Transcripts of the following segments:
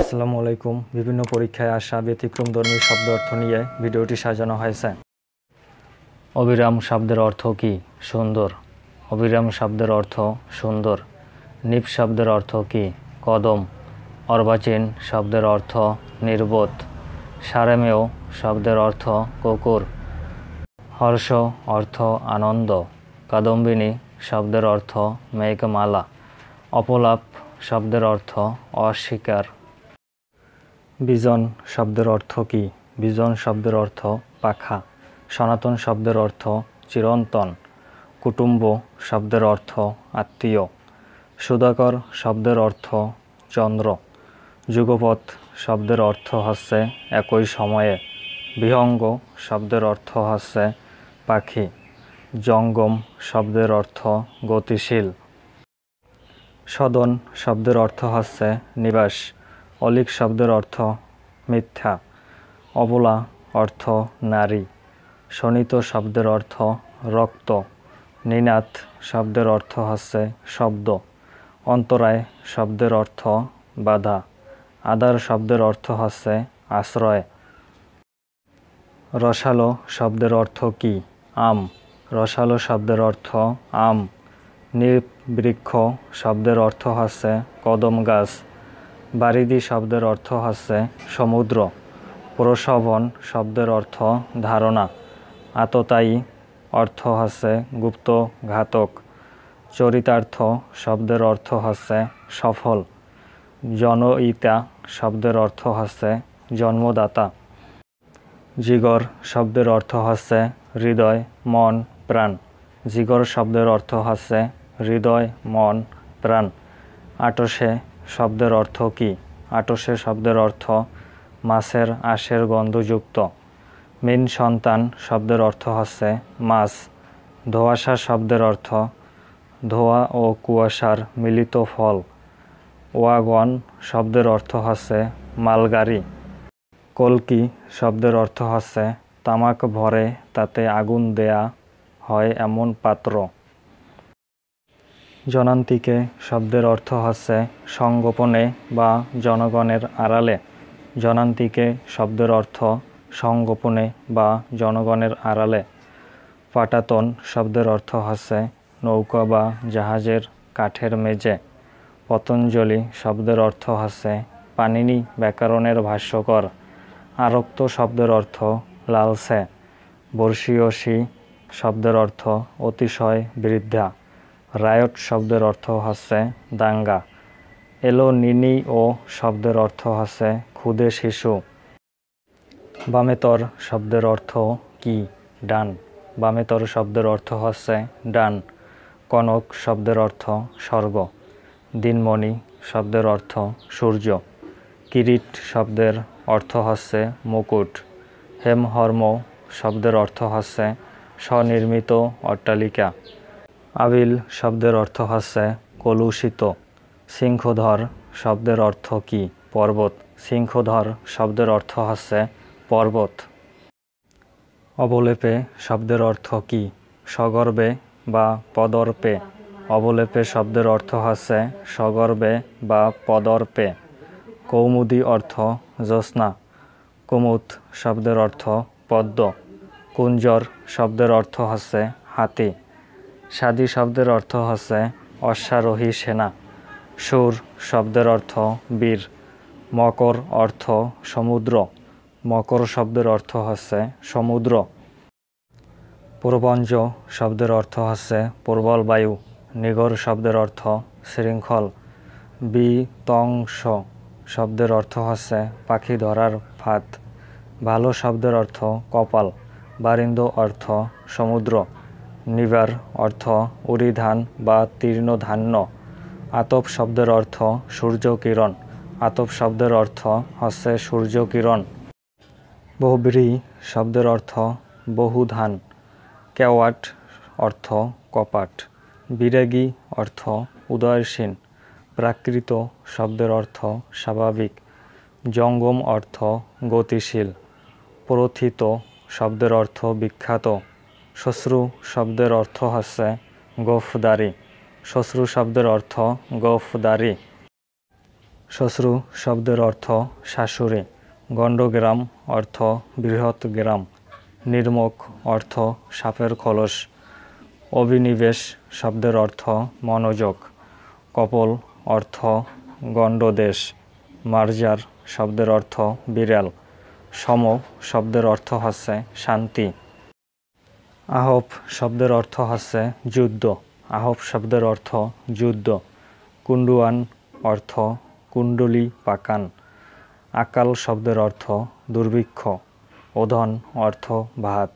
আসসালামু আলাইকুম বিভিন্ন পরীক্ষায় আসা ব্যতিক্রম ধর্মীয় শব্দ অর্থ নিয়ে ভিডিওটি সাজানো হয়েছে অবিরাম শব্দের অর্থ কি সুন্দর অবিরাম শব্দের অর্থ সুন্দর নিপ শব্দের অর্থ কি কদম অর্বাচীন শব্দের অর্থ নির্বোধ সারেমেয় শব্দের অর্থ কুকুর হর্ষ অর্থ আনন্দ কাদম্বিনী শব্দের অর্থ মেঘমালা অপলাপ শব্দের অর্থ অস্বীকার বিজন শব্দের অর্থ কি বিজন শব্দের অর্থ পাখা সনাতন শব্দের অর্থ চিরন্তন কুটুম্ব শব্দের অর্থ আত্মীয় সুধাকর শব্দের অর্থ চন্দ্র যুগপথ শব্দের অর্থ হচ্ছে একই সময়ে বিহঙ্গ শব্দের অর্থ হচ্ছে পাখি জঙ্গম শব্দের অর্থ গতিশীল সদন শব্দের অর্থ হচ্ছে নিবাস অলিক শব্দের অর্থ মিথ্যা অবলা অর্থ নারী শোণিত শব্দের অর্থ রক্ত নিনাত শব্দের অর্থ হচ্ছে শব্দ অন্তরায় শব্দের অর্থ বাধা আদার শব্দের অর্থ হচ্ছে আশ্রয় রসালো শব্দের অর্থ কি আম রসালো শব্দের অর্থ আম নিবৃক্ষ শব্দের অর্থ হচ্ছে কদম গাছ বারিদি শব্দের অর্থ হচ্ছে সমুদ্র প্রসবন শব্দের অর্থ ধারণা আততায়ী অর্থ হচ্ছে গুপ্ত ঘাতক চরিতার্থ শব্দের অর্থ হচ্ছে সফল জনইতা শব্দের অর্থ হচ্ছে জন্মদাতা জিগর শব্দের অর্থ হচ্ছে হৃদয় মন প্রাণ জিগর শব্দের অর্থ হচ্ছে হৃদয় মন প্রাণ আটশে শব্দের অর্থ কি আটশে শব্দের অর্থ মাছের আশের গন্ধযুক্ত মিন সন্তান শব্দের অর্থ হচ্ছে মাছ ধোয়াশা শব্দের অর্থ ধোয়া ও কুয়াশার মিলিত ফল ওয়াগন শব্দের অর্থ হচ্ছে মালগাড়ি কলকি শব্দের অর্থ হচ্ছে তামাক ভরে তাতে আগুন দেয়া হয় এমন পাত্র জনান্তিকে শব্দের অর্থ হচ্ছে সংগোপনে বা জনগণের আড়ালে জনান্তিকে শব্দের অর্থ সংগোপনে বা জনগণের আড়ালে পাটাতন শব্দের অর্থ হচ্ছে নৌকা বা জাহাজের কাঠের মেজে পতঞ্জলি শব্দের অর্থ হচ্ছে পানিনি ব্যাকরণের ভাষ্যকর আরক্ত শব্দের অর্থ লালসে বর্ষীয়সী শব্দের অর্থ অতিশয় বৃদ্ধা রায়ট শব্দের অর্থ হচ্ছে দাঙ্গা এলো নিনি ও শব্দের অর্থ হচ্ছে ক্ষুদে শিশু বামেতর শব্দের অর্থ কি ডান বামেতর শব্দের অর্থ হচ্ছে ডান কনক শব্দের অর্থ স্বর্গ দিনমণি শব্দের অর্থ সূর্য কিরিট শব্দের অর্থ হচ্ছে মুকুট হেমহর্ম শব্দের অর্থ হচ্ছে স্বনির্মিত অট্টালিকা আবিল শব্দের অর্থ হচ্ছে কলুষিত সিংহধর শব্দের অর্থ কি পর্বত সিংহধর শব্দের অর্থ হচ্ছে পর্বত অবলেপে শব্দের অর্থ কি সগর্বে বা পদর্পে অবলেপে শব্দের অর্থ হচ্ছে সগর্বে বা পদর্পে কৌমুদি অর্থ জ্যোৎস্না কুমুদ শব্দের অর্থ পদ্ম কুঞ্জর শব্দের অর্থ হচ্ছে হাতি সাদি শব্দের অর্থ হচ্ছে অশ্বারোহী সেনা সুর শব্দের অর্থ বীর মকর অর্থ সমুদ্র মকর শব্দের অর্থ হচ্ছে সমুদ্র পূর্বঞ্জ শব্দের অর্থ হচ্ছে প্রবল বায়ু নিগর শব্দের অর্থ শৃঙ্খল বিতংস শব্দের অর্থ হচ্ছে পাখি ধরার ফাত ভালো শব্দের অর্থ কপাল বারিন্দ অর্থ সমুদ্র নিবার অর্থ উরিধান বা তীর্ণধান্য আতপ শব্দের অর্থ সূর্যকিরণ আতপ শব্দের অর্থ হচ্ছে সূর্যকিরণ বহুব্রী শব্দের অর্থ বহুধান কেওয়াট অর্থ কপাট বিরাগী অর্থ উদয়সীন প্রাকৃত শব্দের অর্থ স্বাভাবিক জঙ্গম অর্থ গতিশীল প্রথিত শব্দের অর্থ বিখ্যাত শ্বশ্রু শব্দের অর্থ হচ্ছে গোফদারি শ্বশ্রু শব্দের অর্থ গোফদারি শ্বশ্রু শব্দের অর্থ শাশুড়ি গণ্ডগ্রাম অর্থ বৃহৎ গ্রাম নির্মক অর্থ সাপের খোলস অভিনিবেশ শব্দের অর্থ মনোযোগ কপল অর্থ গণ্ডদেশ মার্জার শব্দের অর্থ বিড়াল সম শব্দের অর্থ হচ্ছে শান্তি আহব শব্দের অর্থ হচ্ছে যুদ্ধ আহব শব্দের অর্থ যুদ্ধ কুণ্ডুয়ান অর্থ কুণ্ডলি পাকান আকাল শব্দের অর্থ দুর্ভিক্ষ ওধন অর্থ ভাত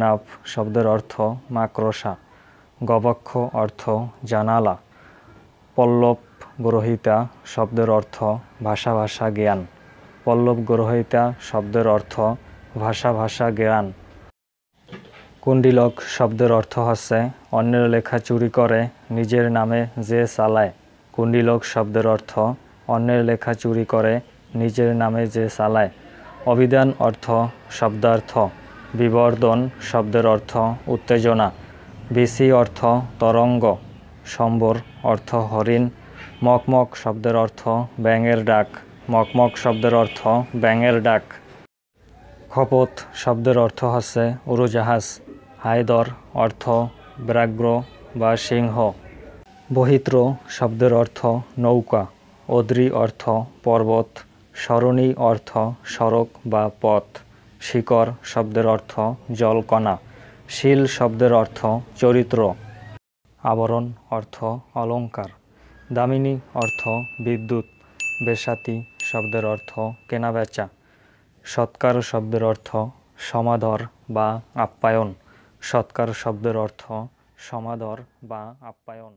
নাপ শব্দের অর্থ মাক্রসা গবক্ষ অর্থ জানালা পল্লব গ্রহিতা শব্দের অর্থ ভাষা ভাষা জ্ঞান পল্লব গ্রহিতা শব্দের অর্থ ভাষা ভাষা জ্ঞান কুণ্ডিলক শব্দের অর্থ হচ্ছে অন্যের লেখা চুরি করে নিজের নামে যে চালায় কুণ্ডিলক শব্দের অর্থ অন্যের লেখা চুরি করে নিজের নামে যে চালায় অভিধান অর্থ শব্দার্থ বিবর্ধন শব্দের অর্থ উত্তেজনা বিসি অর্থ তরঙ্গ সম্বর অর্থ হরিণ মকমক শব্দের অর্থ ব্যাঙের ডাক মকমক শব্দের অর্থ ব্যাঙের ডাক খপত শব্দের অর্থ হচ্ছে উড়োজাহাজ হায়দর অর্থ ব্রাগ্র বা সিংহ বহিত্র শব্দের অর্থ নৌকা অদ্রি অর্থ পর্বত সরণী অর্থ সড়ক বা পথ শিকর শব্দের অর্থ জলকণা শিল শব্দের অর্থ চরিত্র আবরণ অর্থ অলঙ্কার দামিনী অর্থ বিদ্যুৎ বেশাতি শব্দের অর্থ কেনাবেচা সৎকার শব্দের অর্থ সমাদর বা আপ্যায়ন সৎকার শব্দের অর্থ সমাদর বা আপ্যায়ন